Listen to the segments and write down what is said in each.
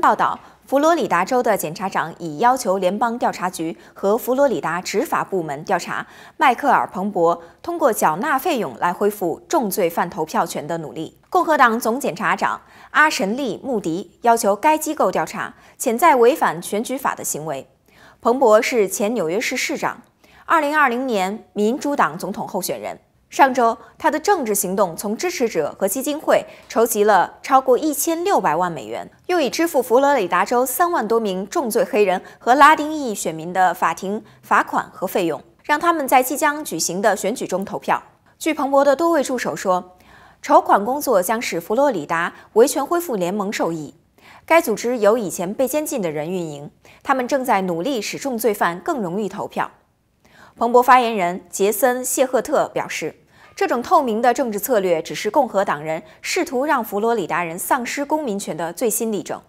报道：佛罗里达州的检察长已要求联邦调查局和佛罗里达执法部门调查迈克尔·彭博通过缴纳费用来恢复重罪犯投票权的努力。共和党总检察长阿什利·穆迪要求该机构调查潜在违反选举法的行为。彭博是前纽约市市长，2020年民主党总统候选人。上周，他的政治行动从支持者和基金会筹集了超过一千六百万美元，用以支付佛罗里达州三万多名重罪黑人和拉丁裔选民的法庭罚款和费用，让他们在即将举行的选举中投票。据彭博的多位助手说，筹款工作将使佛罗里达维权恢复联盟受益。该组织由以前被监禁的人运营，他们正在努力使重罪犯更容易投票。彭博发言人杰森·谢赫特表示。这种透明的政治策略只是共和党人试图让佛罗里达人丧失公民权的最新例证。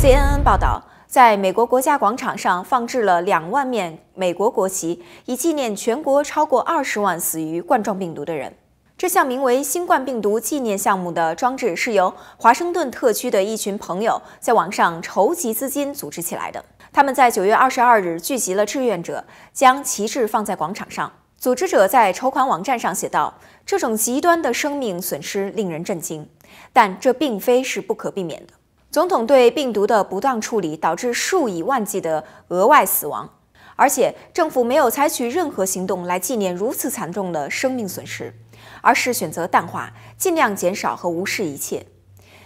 CNN 报道，在美国国家广场上放置了两万面美国国旗，以纪念全国超过二十万死于冠状病毒的人。这项名为“新冠病毒纪念项目”的装置是由华盛顿特区的一群朋友在网上筹集资金组织起来的。他们在九月二十二日聚集了志愿者，将旗帜放在广场上。组织者在筹款网站上写道：“这种极端的生命损失令人震惊，但这并非是不可避免的。总统对病毒的不当处理导致数以万计的额外死亡，而且政府没有采取任何行动来纪念如此惨重的生命损失，而是选择淡化、尽量减少和无视一切。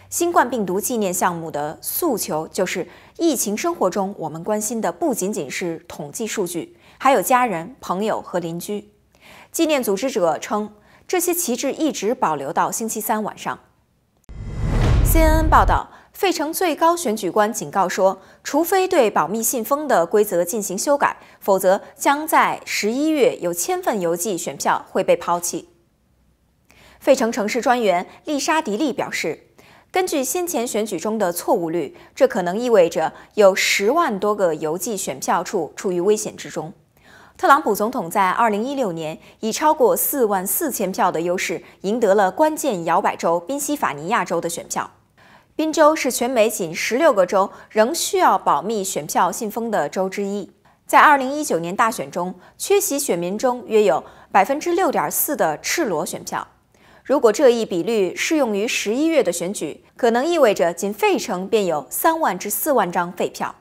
新冠病毒纪念项目的诉求就是：疫情生活中，我们关心的不仅仅是统计数据。”还有家人、朋友和邻居。纪念组织者称，这些旗帜一直保留到星期三晚上。CNN 报道，费城最高选举官警告说，除非对保密信封的规则进行修改，否则将在十一月有千份邮寄选票会被抛弃。费城城市专员丽莎·迪利表示，根据先前选举中的错误率，这可能意味着有十万多个邮寄选票处处于危险之中。特朗普总统在二零一六年以超过四万四千票的优势赢得了关键摇摆州宾夕法尼亚州的选票。宾州是全美仅十六个州仍需要保密选票信封的州之一。在二零一九年大选中，缺席选民中约有百分之六点四的赤裸选票。如果这一比率适用于十一月的选举，可能意味着仅费城便有三万至四万张废票。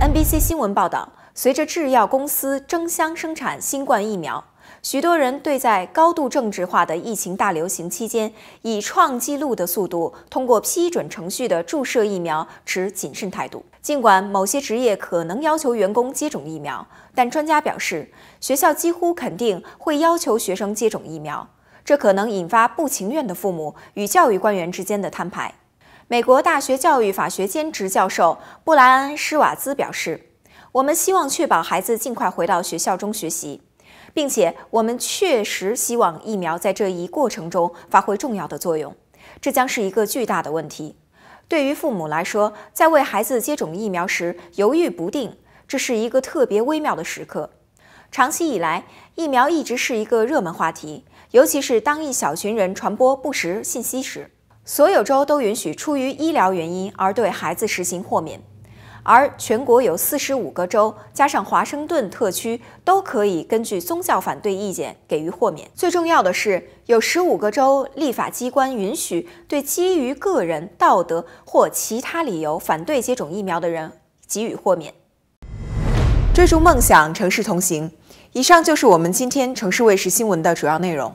NBC 新闻报道。随着制药公司争相生产新冠疫苗，许多人对在高度政治化的疫情大流行期间以创纪录的速度通过批准程序的注射疫苗持谨慎态度。尽管某些职业可能要求员工接种疫苗，但专家表示，学校几乎肯定会要求学生接种疫苗，这可能引发不情愿的父母与教育官员之间的摊牌。美国大学教育法学兼职教授布莱恩·施瓦兹表示。我们希望确保孩子尽快回到学校中学习，并且我们确实希望疫苗在这一过程中发挥重要的作用。这将是一个巨大的问题。对于父母来说，在为孩子接种疫苗时犹豫不定，这是一个特别微妙的时刻。长期以来，疫苗一直是一个热门话题，尤其是当一小群人传播不实信息时。所有州都允许出于医疗原因而对孩子实行豁免。而全国有四十五个州加上华盛顿特区都可以根据宗教反对意见给予豁免。最重要的是，有十五个州立法机关允许对基于个人道德或其他理由反对接种疫苗的人给予豁免。追逐梦想，城市同行。以上就是我们今天城市卫视新闻的主要内容。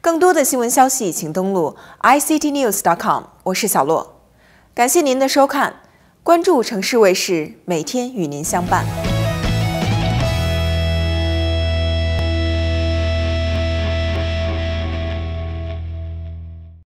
更多的新闻消息，请登录 i c t n e w s c o m 我是小洛，感谢您的收看。关注城市卫视，每天与您相伴。